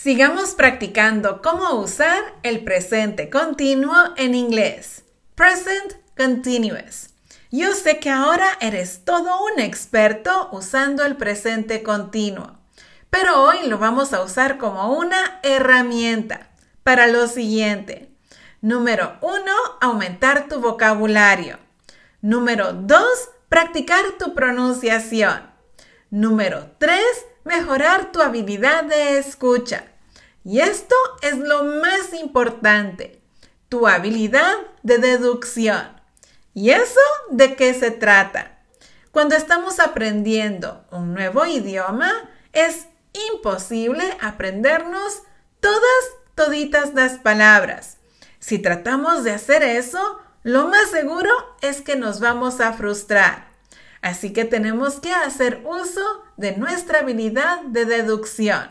Sigamos practicando cómo usar el presente continuo en inglés. Present continuous. Yo sé que ahora eres todo un experto usando el presente continuo, pero hoy lo vamos a usar como una herramienta para lo siguiente. Número 1. Aumentar tu vocabulario. Número 2. Practicar tu pronunciación. Número 3 mejorar tu habilidad de escucha. Y esto es lo más importante, tu habilidad de deducción. ¿Y eso de qué se trata? Cuando estamos aprendiendo un nuevo idioma, es imposible aprendernos todas, toditas las palabras. Si tratamos de hacer eso, lo más seguro es que nos vamos a frustrar. Así que tenemos que hacer uso de nuestra habilidad de deducción.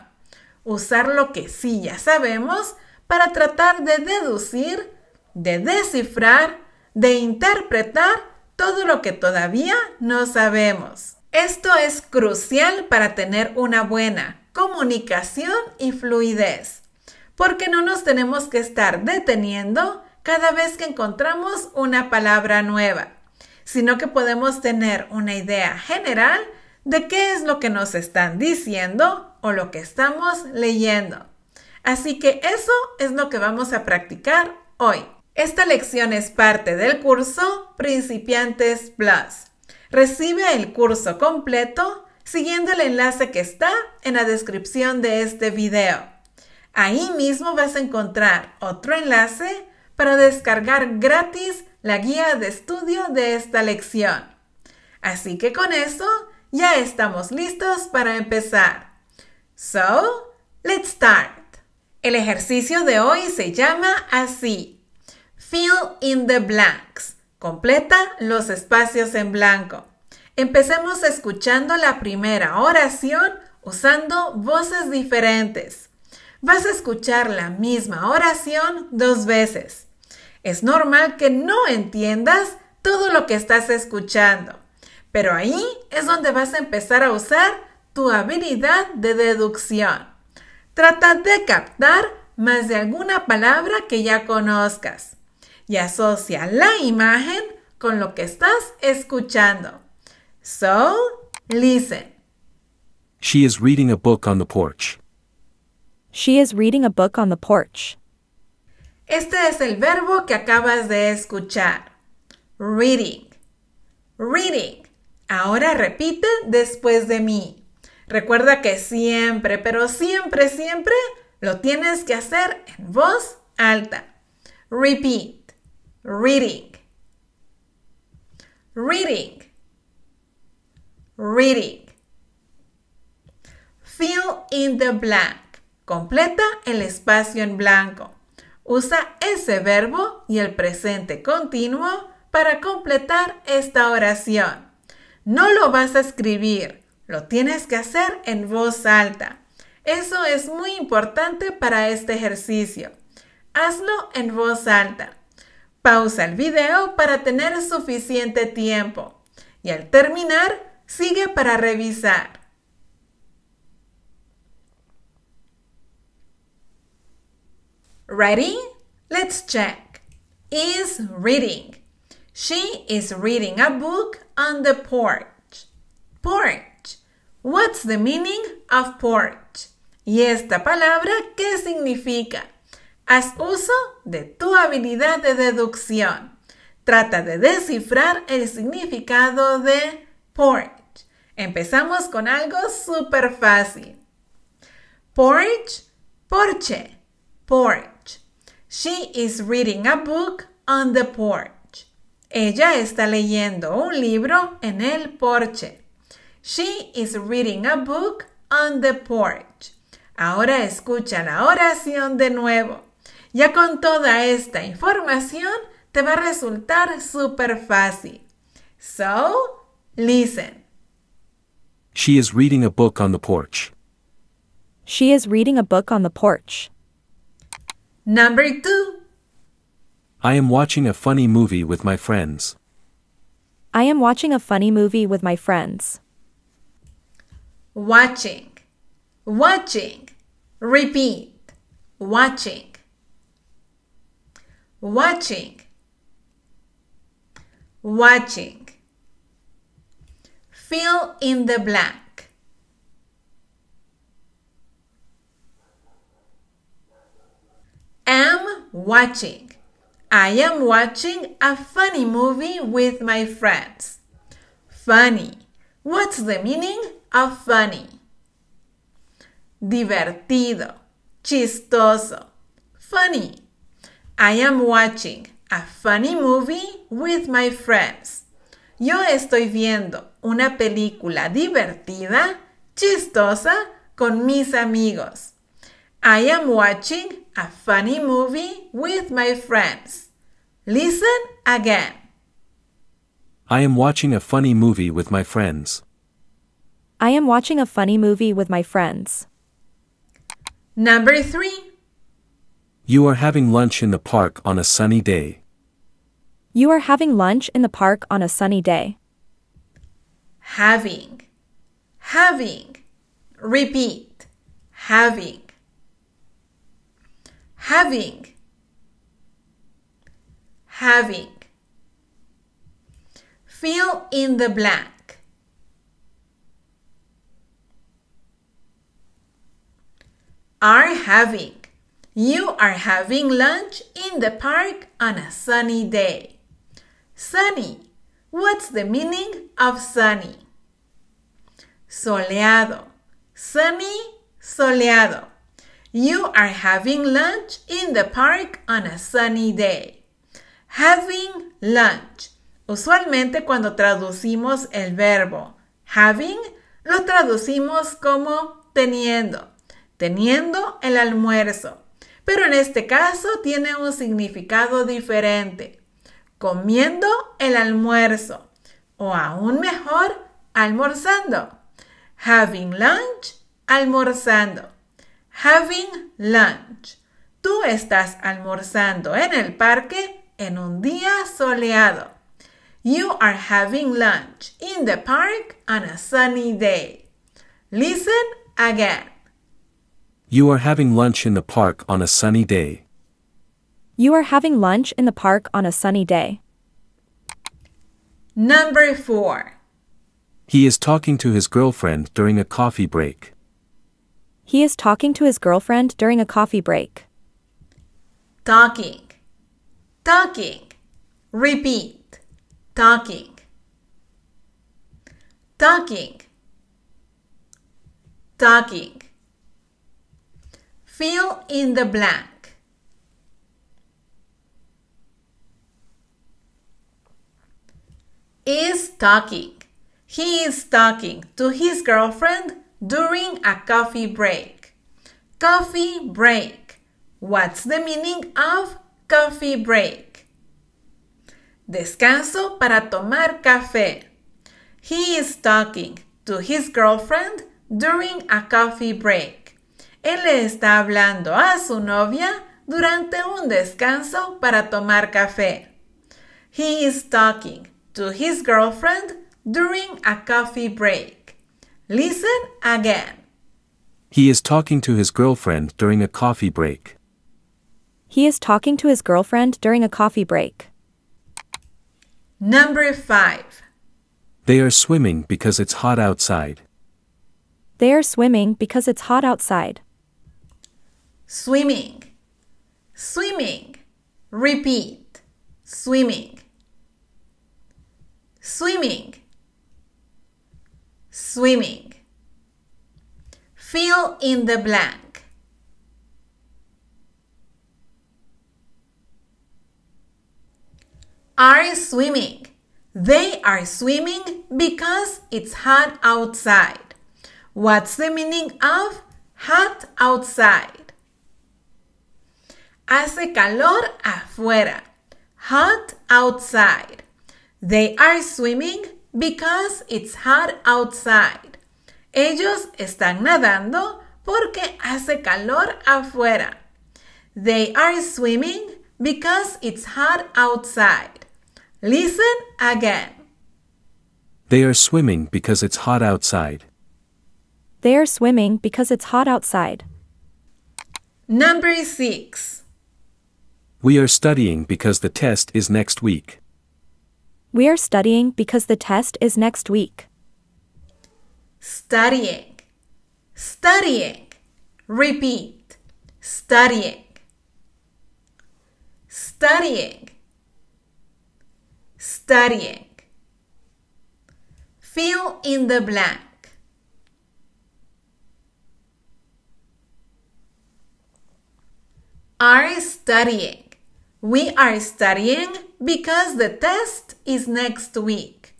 Usar lo que sí ya sabemos para tratar de deducir, de descifrar, de interpretar todo lo que todavía no sabemos. Esto es crucial para tener una buena comunicación y fluidez, porque no nos tenemos que estar deteniendo cada vez que encontramos una palabra nueva sino que podemos tener una idea general de qué es lo que nos están diciendo o lo que estamos leyendo. Así que eso es lo que vamos a practicar hoy. Esta lección es parte del curso Principiantes Plus. Recibe el curso completo siguiendo el enlace que está en la descripción de este video. Ahí mismo vas a encontrar otro enlace para descargar gratis la guía de estudio de esta lección. Así que con eso ya estamos listos para empezar. So, let's start. El ejercicio de hoy se llama así. Fill in the blanks. Completa los espacios en blanco. Empecemos escuchando la primera oración usando voces diferentes. Vas a escuchar la misma oración dos veces. Es normal que no entiendas todo lo que estás escuchando, pero ahí es donde vas a empezar a usar tu habilidad de deducción. Trata de captar más de alguna palabra que ya conozcas y asocia la imagen con lo que estás escuchando. So, listen. She is reading a book on the porch. She is reading a book on the porch. Este es el verbo que acabas de escuchar. Reading. Reading. Ahora repite después de mí. Recuerda que siempre, pero siempre, siempre lo tienes que hacer en voz alta. Repeat. Reading. Reading. Reading. Fill in the blank. Completa el espacio en blanco. Usa ese verbo y el presente continuo para completar esta oración. No lo vas a escribir, lo tienes que hacer en voz alta. Eso es muy importante para este ejercicio. Hazlo en voz alta. Pausa el video para tener suficiente tiempo y al terminar, sigue para revisar. Ready? Let's check. Is reading. She is reading a book on the porch. Porch. What's the meaning of porch? Y esta palabra, ¿qué significa? Haz uso de tu habilidad de deducción. Trata de descifrar el significado de porch. Empezamos con algo súper fácil. Porch, porche porch. She is reading a book on the porch. Ella está leyendo un libro en el porche. She is reading a book on the porch. Ahora escucha la oración de nuevo. Ya con toda esta información te va a resultar súper fácil. So, listen. She is reading a book on the porch. She is reading a book on the porch. Number two. I am watching a funny movie with my friends. I am watching a funny movie with my friends. Watching. Watching. Repeat. Watching. Watching. Watching. Fill in the blank. am watching. I am watching a funny movie with my friends. Funny. What's the meaning of funny? Divertido, chistoso, funny. I am watching a funny movie with my friends. Yo estoy viendo una película divertida, chistosa, con mis amigos. I am watching a funny movie with my friends. Listen again. I am watching a funny movie with my friends. I am watching a funny movie with my friends. Number three. You are having lunch in the park on a sunny day. You are having lunch in the park on a sunny day. Having. Having. Repeat. Having having having fill in the blank are having you are having lunch in the park on a sunny day sunny what's the meaning of sunny soleado sunny soleado You are having lunch in the park on a sunny day. Having lunch. Usualmente cuando traducimos el verbo having, lo traducimos como teniendo, teniendo el almuerzo. Pero en este caso tiene un significado diferente. Comiendo el almuerzo o aún mejor, almorzando. Having lunch, almorzando. having lunch. Tú estás almorzando en el parque en un día soleado. You are having lunch in the park on a sunny day. Listen again. You are having lunch in the park on a sunny day. You are having lunch in the park on a sunny day. Number 4. He is talking to his girlfriend during a coffee break. He is talking to his girlfriend during a coffee break. Talking. Talking. Repeat. Talking. Talking. Talking. Fill in the blank. is talking. He is talking to his girlfriend during a coffee break. Coffee break. What's the meaning of coffee break? Descanso para tomar café. He is talking to his girlfriend during a coffee break. Él está hablando a su novia durante un descanso para tomar café. He is talking to his girlfriend during a coffee break. Listen again. He is talking to his girlfriend during a coffee break. He is talking to his girlfriend during a coffee break. Number 5. They are swimming because it's hot outside. They are swimming because it's hot outside. Swimming. Swimming. Repeat. Swimming. Swimming swimming. Fill in the blank. Are swimming. They are swimming because it's hot outside. What's the meaning of hot outside? Hace calor afuera. Hot outside. They are swimming because it's hot outside. Ellos están nadando porque hace calor afuera. They are swimming because it's hot outside. Listen again. They are swimming because it's hot outside. They are swimming because it's hot outside. Number 6. We are studying because the test is next week. We are studying because the test is next week. Studying. Studying. Repeat. Studying. Studying. Studying. Fill in the blank. Are studying. We are studying because the test is next week.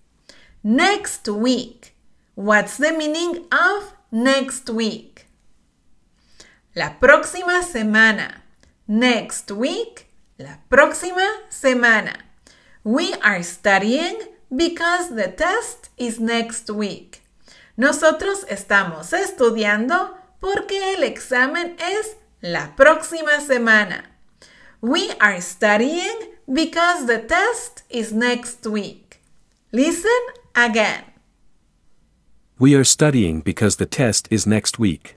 Next week. What's the meaning of next week? La próxima semana. Next week. La próxima semana. We are studying because the test is next week. Nosotros estamos estudiando porque el examen es la próxima semana. We are studying because the test is next week. Listen again. We are studying because the test is next week.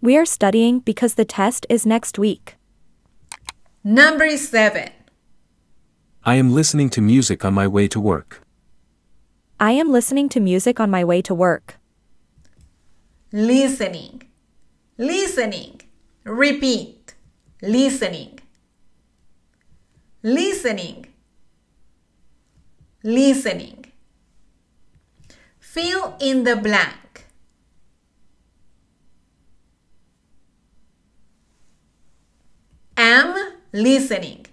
We are studying because the test is next week. Number 7. I am listening to music on my way to work. I am listening to music on my way to work. Listening. Listening. Repeat. Listening listening, listening. Fill in the blank. Am listening.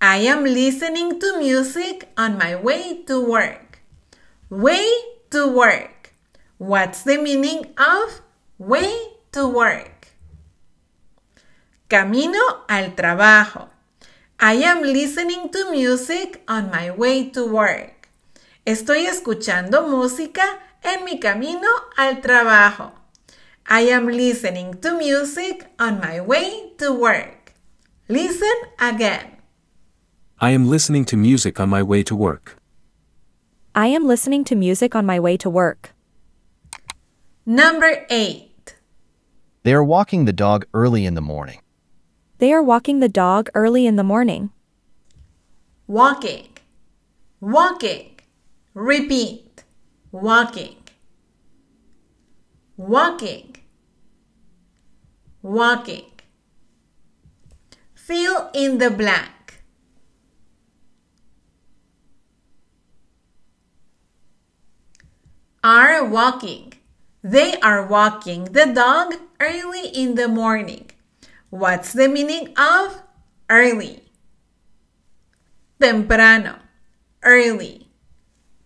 I am listening to music on my way to work. Way to work. What's the meaning of way to work? Camino al trabajo. I am listening to music on my way to work. Estoy escuchando música en mi camino al trabajo. I am listening to music on my way to work. Listen again. I am listening to music on my way to work. I am listening to music on my way to work. Number 8. They are walking the dog early in the morning. They are walking the dog early in the morning. Walking, walking, repeat, walking, walking, walking. Fill in the blank. are walking. They are walking the dog early in the morning. What's the meaning of early? Temprano, early,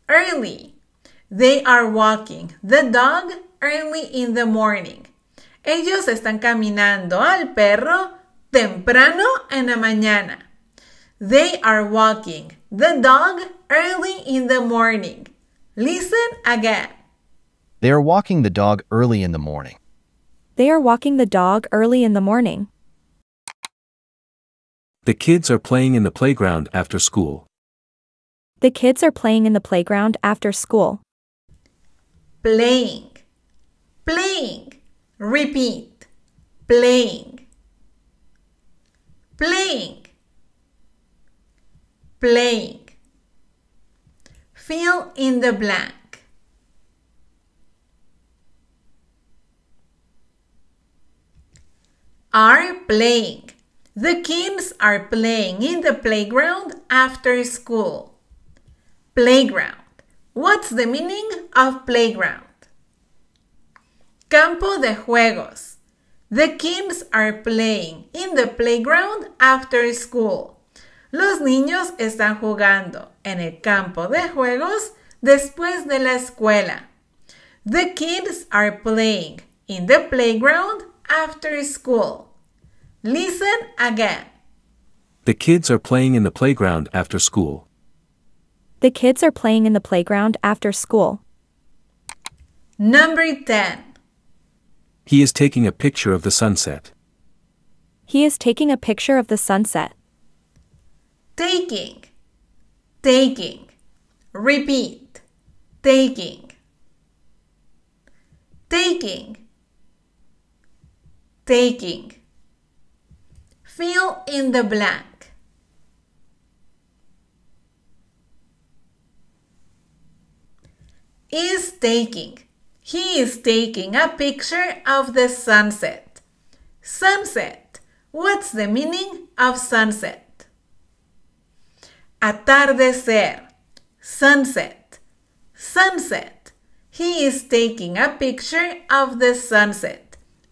early. They are walking the dog early in the morning. Ellos están caminando al perro temprano en la mañana. They are walking the dog early in the morning. Listen again. They are walking the dog early in the morning. They are walking the dog early in the morning. The kids are playing in the playground after school. The kids are playing in the playground after school. Playing. Playing. Repeat. Playing. Playing. Playing. Fill in the blank. are playing. The kids are playing in the playground after school. Playground. What's the meaning of playground? Campo de juegos. The kids are playing in the playground after school. Los niños están jugando en el campo de juegos después de la escuela. The kids are playing in the playground after school. Listen again. The kids are playing in the playground after school. The kids are playing in the playground after school. Number 10. He is taking a picture of the sunset. He is taking a picture of the sunset. Taking, taking, repeat, taking, taking, taking fill in the blank. Is taking. He is taking a picture of the sunset. Sunset. What's the meaning of sunset? Atardecer. Sunset. Sunset. He is taking a picture of the sunset.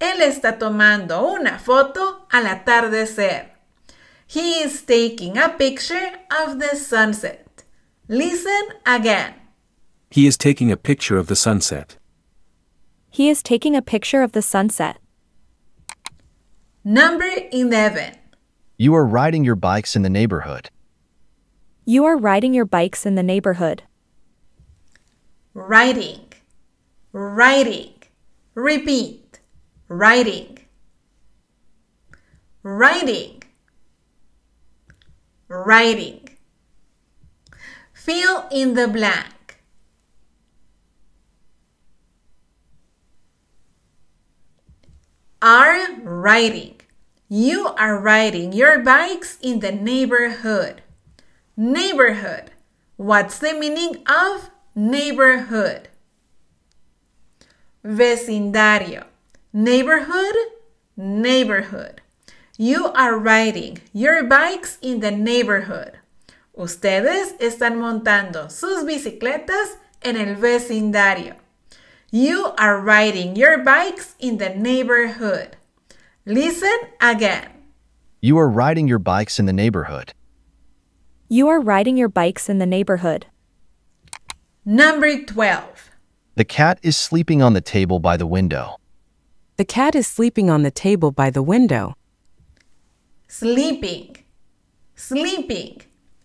Él está tomando una foto al atardecer. He is taking a picture of the sunset. Listen again. He is taking a picture of the sunset. He is taking a picture of the sunset. Number 11. You are riding your bikes in the neighborhood. You are riding your bikes in the neighborhood. Riding. Riding. Repeat writing writing writing fill in the blank are writing you are riding your bikes in the neighborhood neighborhood what's the meaning of neighborhood vecindario Neighborhood, neighborhood. You are riding your bikes in the neighborhood. Ustedes están montando sus bicicletas en el vecindario. You are riding your bikes in the neighborhood. Listen again. You are riding your bikes in the neighborhood. You are riding your bikes in the neighborhood. Number 12. The cat is sleeping on the table by the window. The cat is sleeping on the table by the window. Sleeping, sleeping.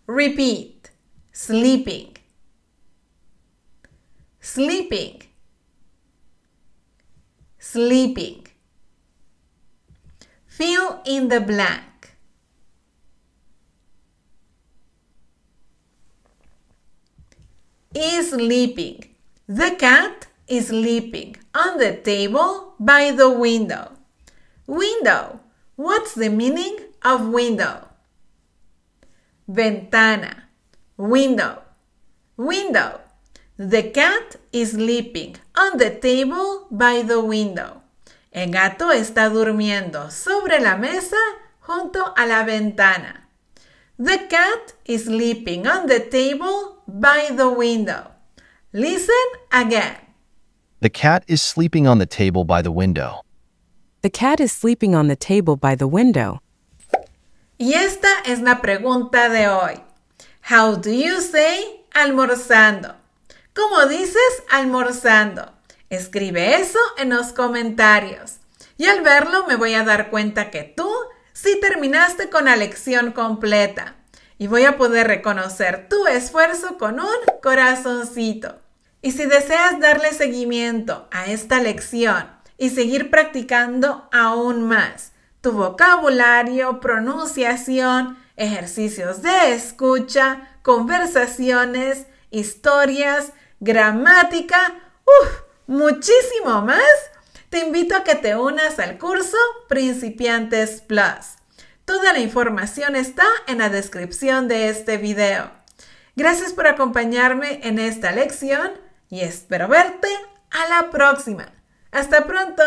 Repeat, sleeping, sleeping, sleeping. Fill in the blank. Is sleeping. The cat Is sleeping on the table by the window. Window. What's the meaning of window? Ventana. Window. Window. The cat is sleeping on the table by the window. El gato está durmiendo sobre la mesa junto a la ventana. The cat is sleeping on the table by the window. Listen again. The cat is sleeping on the table by the window. The cat is sleeping on the table by the window. Y esta es la pregunta de hoy. How do you say almorzando? ¿Cómo dices almorzando? Escribe eso en los comentarios. Y al verlo me voy a dar cuenta que tú sí terminaste con la lección completa. Y voy a poder reconocer tu esfuerzo con un corazoncito. Y si deseas darle seguimiento a esta lección y seguir practicando aún más tu vocabulario, pronunciación, ejercicios de escucha, conversaciones, historias, gramática, uff, muchísimo más, te invito a que te unas al curso Principiantes Plus. Toda la información está en la descripción de este video. Gracias por acompañarme en esta lección y espero verte a la próxima. Hasta pronto.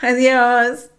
Adiós.